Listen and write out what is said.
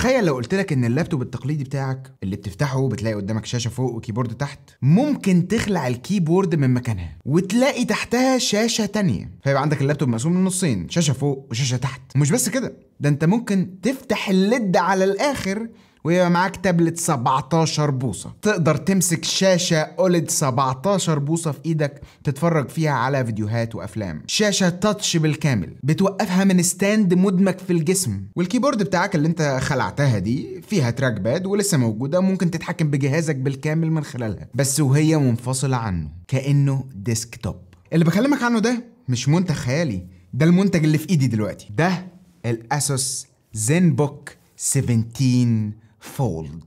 تخيل لو قلت لك ان اللابتوب التقليدي بتاعك اللي بتفتحه بتلاقي قدامك شاشه فوق وكيبورد تحت ممكن تخلع الكيبورد من مكانها وتلاقي تحتها شاشه تانية فيبقى عندك اللابتوب مقسوم لنصين شاشه فوق وشاشه تحت ومش بس كده ده انت ممكن تفتح الليد على الاخر ويبقى معاك تابلت 17 بوصة تقدر تمسك شاشة أولد 17 بوصة في إيدك تتفرج فيها على فيديوهات وأفلام شاشة تاتش بالكامل بتوقفها من ستاند مدمج في الجسم والكيبورد بتاعك اللي انت خلعتها دي فيها تراك باد ولسه موجودة ممكن تتحكم بجهازك بالكامل من خلالها بس وهي منفصلة عنه كأنه ديسك توب اللي بكلمك عنه ده مش منتج خيالي ده المنتج اللي في ايدي دلوقتي ده الاسوس زين بوك 17 fold